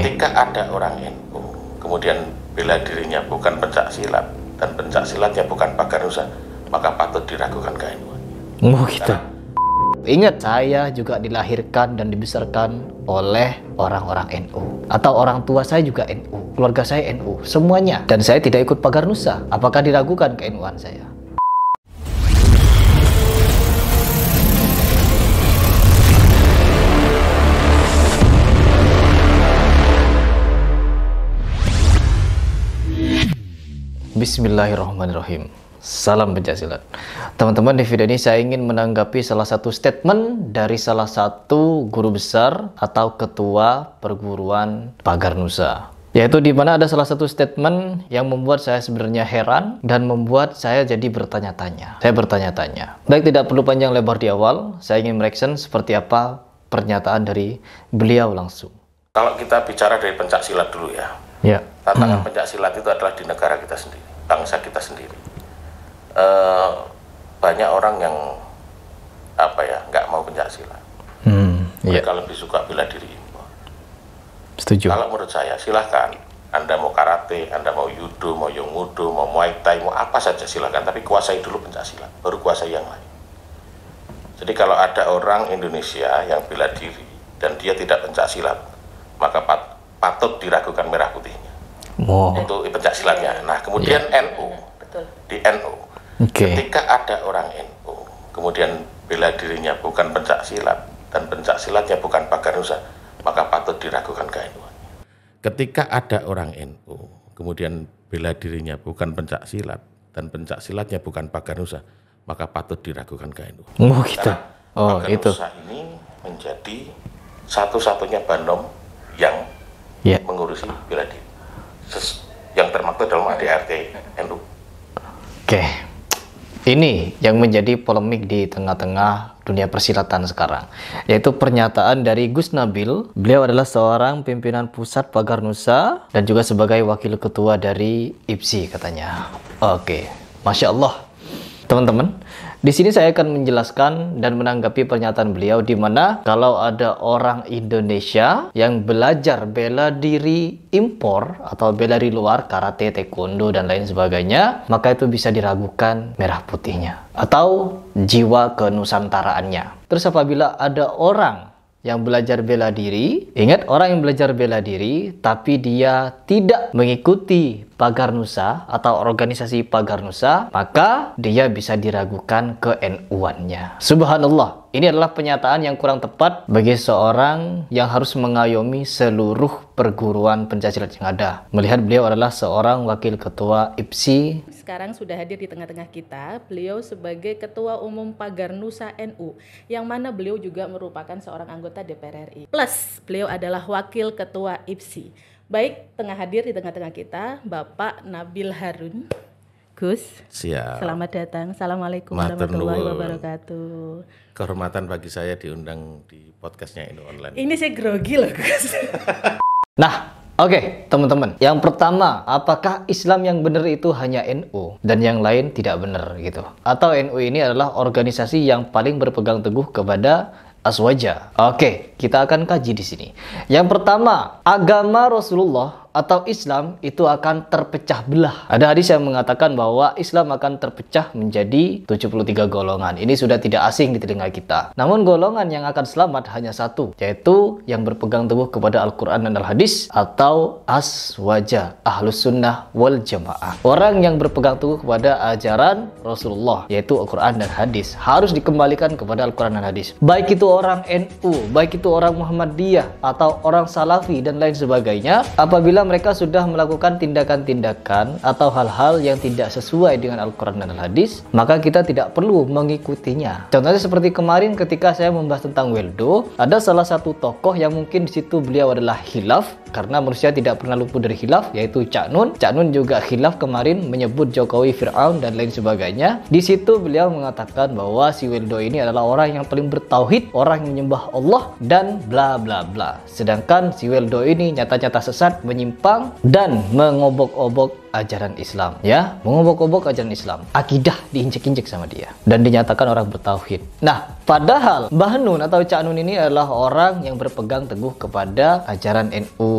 Ketika ada orang NU kemudian bela dirinya bukan pencak silat dan pencak silatnya bukan pagar nusa, maka patut diragukan KNU. Oh kita. Gitu. Karena Ingat, saya juga dilahirkan dan dibesarkan oleh orang-orang NU. Atau orang tua saya juga NU. Keluarga saya NU. Semuanya. Dan saya tidak ikut pagar nusa. Apakah diragukan ke saya? Bismillahirrahmanirrahim. Salam Pencaksilat. Teman-teman, di video ini saya ingin menanggapi salah satu statement dari salah satu guru besar atau ketua perguruan Pagar Nusa. Yaitu di mana ada salah satu statement yang membuat saya sebenarnya heran dan membuat saya jadi bertanya-tanya. Saya bertanya-tanya. Baik, tidak perlu panjang lebar di awal. Saya ingin mereaction seperti apa pernyataan dari beliau langsung. Kalau kita bicara dari pencak silat dulu ya, Ya. Tantangan hmm. silat itu adalah di negara kita sendiri, bangsa kita sendiri. E, banyak orang yang apa ya nggak mau pencaksilat. Hmm, iya. Mereka lebih suka bila diri impor. Setuju. Kalau menurut saya silahkan. Anda mau karate, Anda mau judo, mau yongmudo, mau muay thai, mau apa saja silahkan. Tapi kuasai dulu silat, baru kuasai yang lain. Jadi kalau ada orang Indonesia yang bila diri dan dia tidak silat, maka pat patut diragukan merah putihnya oh. untuk pencaksilatnya. Iya. Nah kemudian yeah. NU Betul. di NU okay. ketika ada orang NU kemudian bela dirinya bukan pencaksilat dan pencaksilatnya bukan pagar nusa maka patut diragukan KNU. Ketika ada orang NU kemudian bela dirinya bukan pencaksilat dan pencaksilatnya bukan pagar nusa maka patut diragukan KNU. Oh gitu. Karena oh itu. Nusa ini menjadi satu-satunya Banom yang yeah. mengurusi bila di yang termaktub dalam hmm. ADRT NU. Oke, ini yang menjadi polemik di tengah-tengah dunia persilatan sekarang, yaitu pernyataan dari Gus Nabil. Beliau adalah seorang pimpinan pusat Pagar Nusa dan juga sebagai wakil ketua dari IPSI katanya. Oke, masya Allah, teman-teman. Di sini saya akan menjelaskan dan menanggapi pernyataan beliau di mana kalau ada orang Indonesia yang belajar bela diri impor atau bela diri luar karate, taekwondo dan lain sebagainya, maka itu bisa diragukan merah putihnya atau jiwa kenusantaraannya. Terus apabila ada orang yang belajar bela diri, ingat orang yang belajar bela diri tapi dia tidak mengikuti pagar nusa atau organisasi pagar nusa, maka dia bisa diragukan ke NU-annya. Subhanallah, ini adalah pernyataan yang kurang tepat bagi seorang yang harus mengayomi seluruh perguruan Pancasila yang ada. Melihat beliau adalah seorang wakil ketua IPSI sekarang sudah hadir di tengah-tengah kita. Beliau sebagai Ketua Umum Pagar Nusa NU, yang mana beliau juga merupakan seorang anggota DPR RI. Plus, beliau adalah Wakil Ketua IPSI. Baik, tengah hadir di tengah-tengah kita, Bapak Nabil Harun. Gus. Siap. Selamat datang. Assalamualaikum warahmatullahi wabarakatuh. Kehormatan bagi saya diundang di podcastnya Indo Online. Ini saya grogi loh Gus. nah, Oke, okay, teman-teman. Yang pertama, apakah Islam yang benar itu hanya NU dan yang lain tidak benar gitu? Atau NU ini adalah organisasi yang paling berpegang teguh kepada aswaja? Oke, okay, kita akan kaji di sini. Yang pertama, agama Rasulullah atau Islam itu akan terpecah belah. Ada hadis yang mengatakan bahwa Islam akan terpecah menjadi 73 golongan. Ini sudah tidak asing di telinga kita. Namun golongan yang akan selamat hanya satu, yaitu yang berpegang teguh kepada Al-Quran dan Al-Hadis atau aswaja ahlus sunnah wal jamaah. Orang yang berpegang teguh kepada ajaran Rasulullah, yaitu Al-Quran dan Hadis, harus dikembalikan kepada Al-Quran dan Hadis. Baik itu orang NU, baik itu orang Muhammadiyah, atau orang Salafi, dan lain sebagainya. Apabila apabila mereka sudah melakukan tindakan-tindakan atau hal-hal yang tidak sesuai dengan Al-Quran dan Al-Hadis, maka kita tidak perlu mengikutinya. Contohnya seperti kemarin ketika saya membahas tentang Weldo, ada salah satu tokoh yang mungkin di situ beliau adalah hilaf, karena manusia tidak pernah luput dari hilaf, yaitu Cak Nun. Cak Nun juga hilaf kemarin menyebut Jokowi Fir'aun dan lain sebagainya. Di situ beliau mengatakan bahwa si Weldo ini adalah orang yang paling bertauhid, orang yang menyembah Allah dan bla bla bla. Sedangkan si Weldo ini nyata-nyata sesat menyembah menyimpang dan mengobok-obok ajaran Islam ya mengobok-obok ajaran Islam akidah diinjek-injek sama dia dan dinyatakan orang bertauhid nah padahal Nun atau Cak Nun ini adalah orang yang berpegang teguh kepada ajaran NU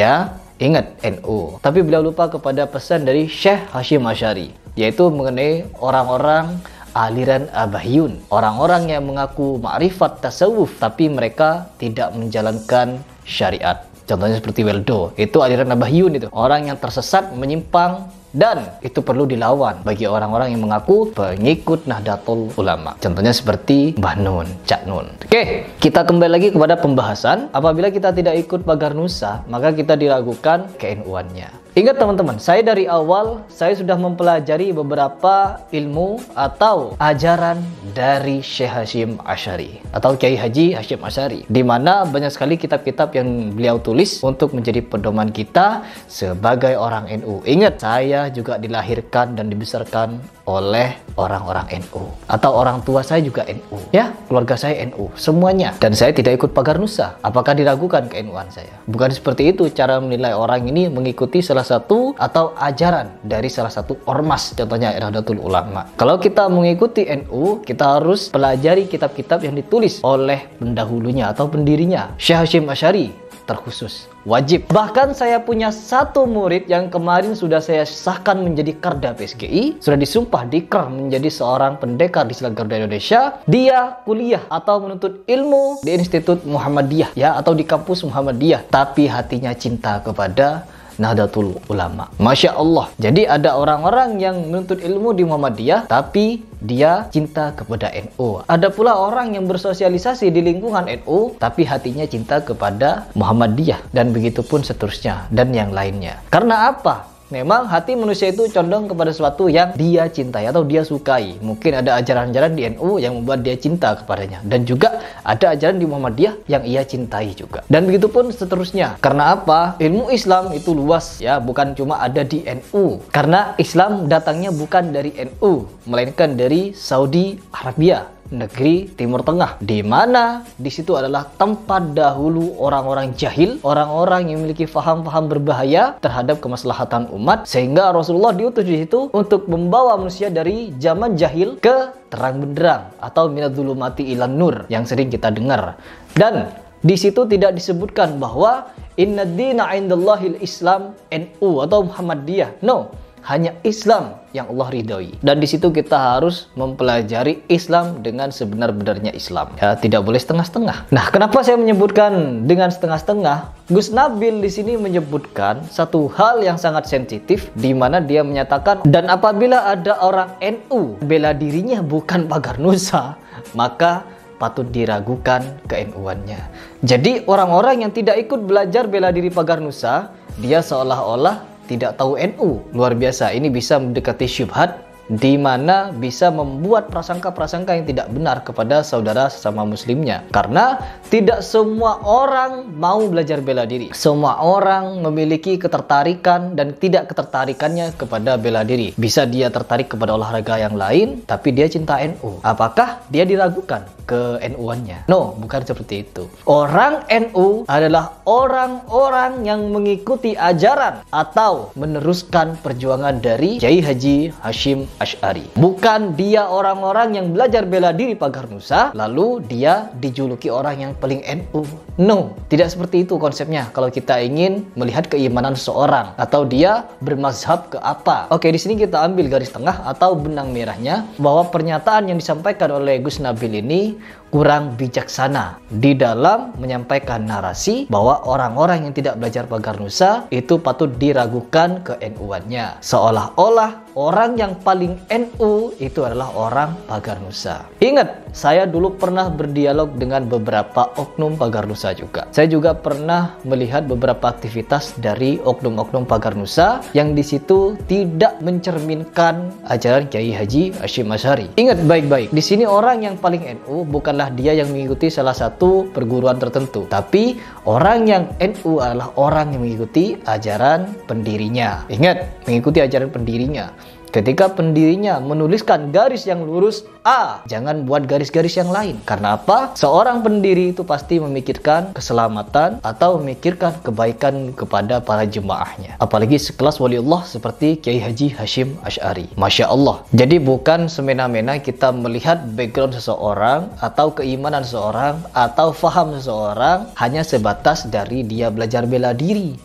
ya ingat NU tapi beliau lupa kepada pesan dari Syekh Hashim Asyari yaitu mengenai orang-orang aliran Abahyun, orang-orang yang mengaku ma'rifat tasawuf tapi mereka tidak menjalankan syariat Contohnya seperti Weldo, itu aliran Nabahyun itu. Orang yang tersesat, menyimpang, dan itu perlu dilawan bagi orang-orang yang mengaku pengikut Nahdlatul Ulama. Contohnya seperti Mbah Nun, Cak Nun. Oke, kita kembali lagi kepada pembahasan. Apabila kita tidak ikut pagar Nusa, maka kita diragukan keinuannya. Ingat teman-teman, saya dari awal saya sudah mempelajari beberapa ilmu atau ajaran dari Syekh Hashim Ashari atau Kiai Haji Hashim Ashari di mana banyak sekali kitab-kitab yang beliau tulis untuk menjadi pedoman kita sebagai orang NU. Ingat, saya juga dilahirkan dan dibesarkan oleh orang-orang NU atau orang tua saya juga NU ya keluarga saya NU semuanya dan saya tidak ikut pagar nusa apakah diragukan ke nu saya bukan seperti itu cara menilai orang ini mengikuti salah salah satu atau ajaran dari salah satu ormas contohnya era Nahdlatul Ulama. Kalau kita mengikuti NU, kita harus pelajari kitab-kitab yang ditulis oleh pendahulunya atau pendirinya. Syekh Hashim Asyari terkhusus wajib. Bahkan saya punya satu murid yang kemarin sudah saya sahkan menjadi karda PSGI, sudah disumpah dikrar menjadi seorang pendekar di Selat Garuda Indonesia. Dia kuliah atau menuntut ilmu di Institut Muhammadiyah ya atau di kampus Muhammadiyah, tapi hatinya cinta kepada Nahdlatul Ulama. Masya Allah. Jadi ada orang-orang yang menuntut ilmu di Muhammadiyah tapi dia cinta kepada NU. Ada pula orang yang bersosialisasi di lingkungan NU tapi hatinya cinta kepada Muhammadiyah dan begitu pun seterusnya dan yang lainnya. Karena apa? Memang hati manusia itu condong kepada sesuatu yang dia cintai atau dia sukai. Mungkin ada ajaran-ajaran di NU yang membuat dia cinta kepadanya. Dan juga ada ajaran di Muhammadiyah yang ia cintai juga. Dan begitu pun seterusnya. Karena apa? Ilmu Islam itu luas ya, bukan cuma ada di NU. Karena Islam datangnya bukan dari NU, melainkan dari Saudi Arabia negeri Timur Tengah di mana di situ adalah tempat dahulu orang-orang jahil, orang-orang yang memiliki faham-faham berbahaya terhadap kemaslahatan umat sehingga Rasulullah diutus di situ untuk membawa manusia dari zaman jahil ke terang benderang atau dulu mati ilan nur yang sering kita dengar. Dan di situ tidak disebutkan bahwa inna dina indallahil islam NU atau Muhammadiyah. No, hanya Islam yang Allah ridhoi. Dan di situ kita harus mempelajari Islam dengan sebenar-benarnya Islam. Ya, tidak boleh setengah-setengah. Nah, kenapa saya menyebutkan dengan setengah-setengah? Gus Nabil di sini menyebutkan satu hal yang sangat sensitif di mana dia menyatakan dan apabila ada orang NU bela dirinya bukan pagar nusa, maka patut diragukan ke annya Jadi orang-orang yang tidak ikut belajar bela diri pagar nusa, dia seolah-olah tidak tahu NU luar biasa ini bisa mendekati syubhat di mana bisa membuat prasangka-prasangka yang tidak benar kepada saudara sesama muslimnya karena tidak semua orang mau belajar bela diri semua orang memiliki ketertarikan dan tidak ketertarikannya kepada bela diri bisa dia tertarik kepada olahraga yang lain tapi dia cinta NU apakah dia diragukan ke NU-annya no bukan seperti itu orang NU adalah orang-orang yang mengikuti ajaran atau meneruskan perjuangan dari Kiai Haji Hashim Ash'ari. Bukan dia orang-orang yang belajar bela diri pagar Nusa, lalu dia dijuluki orang yang paling NU. No, tidak seperti itu konsepnya kalau kita ingin melihat keimanan seseorang atau dia bermazhab ke apa. Oke, di sini kita ambil garis tengah atau benang merahnya bahwa pernyataan yang disampaikan oleh Gus Nabil ini kurang bijaksana di dalam menyampaikan narasi bahwa orang-orang yang tidak belajar pagar nusa itu patut diragukan ke NU-annya. Seolah-olah orang yang paling NU itu adalah orang pagar nusa. Ingat, saya dulu pernah berdialog dengan beberapa oknum pagar nusa Nusa juga. Saya juga pernah melihat beberapa aktivitas dari oknum-oknum pagar Nusa yang di situ tidak mencerminkan ajaran Kiai Haji Hashim Asyari. Ingat baik-baik, di sini orang yang paling NU bukanlah dia yang mengikuti salah satu perguruan tertentu, tapi orang yang NU adalah orang yang mengikuti ajaran pendirinya. Ingat, mengikuti ajaran pendirinya. Ketika pendirinya menuliskan garis yang lurus A, jangan buat garis-garis yang lain. Karena apa? Seorang pendiri itu pasti memikirkan keselamatan atau memikirkan kebaikan kepada para jemaahnya. Apalagi sekelas wali Allah seperti Kiai Haji Hashim Ash'ari. Masya Allah. Jadi bukan semena-mena kita melihat background seseorang atau keimanan seseorang atau faham seseorang hanya sebatas dari dia belajar bela diri.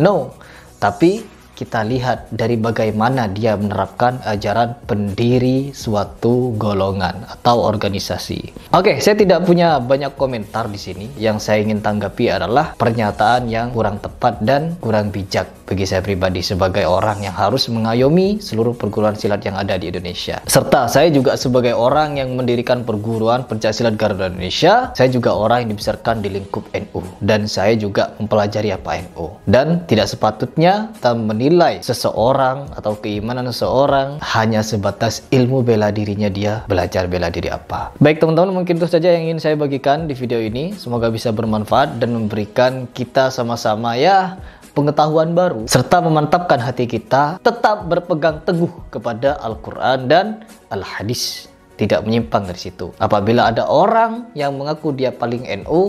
No, tapi kita lihat dari bagaimana dia menerapkan ajaran pendiri suatu golongan atau organisasi. Oke, saya tidak punya banyak komentar di sini. Yang saya ingin tanggapi adalah pernyataan yang kurang tepat dan kurang bijak bagi saya pribadi sebagai orang yang harus mengayomi seluruh perguruan silat yang ada di Indonesia. Serta saya juga sebagai orang yang mendirikan perguruan pencak silat Garuda Indonesia, saya juga orang yang dibesarkan di lingkup NU dan saya juga mempelajari apa NU. Dan tidak sepatutnya kita menilai seseorang atau keimanan seseorang hanya sebatas ilmu bela dirinya dia belajar bela diri apa. Baik teman-teman, mungkin itu saja yang ingin saya bagikan di video ini. Semoga bisa bermanfaat dan memberikan kita sama-sama ya pengetahuan baru serta memantapkan hati kita tetap berpegang teguh kepada Al-Qur'an dan Al-Hadis tidak menyimpang dari situ. Apabila ada orang yang mengaku dia paling NU, NO,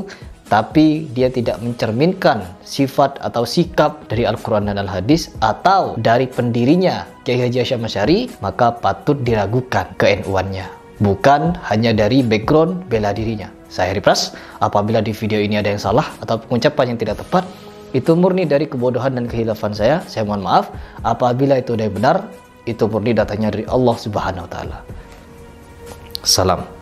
tapi dia tidak mencerminkan sifat atau sikap dari Al-Quran dan Al-Hadis atau dari pendirinya Kiai Haji Hasyam Asyari, maka patut diragukan keenuannya. Bukan hanya dari background bela dirinya. Saya Heri apabila di video ini ada yang salah atau pengucapan yang tidak tepat, itu murni dari kebodohan dan kehilafan saya. Saya mohon maaf. Apabila itu ada yang benar, itu murni datangnya dari Allah Subhanahu wa taala. Salam.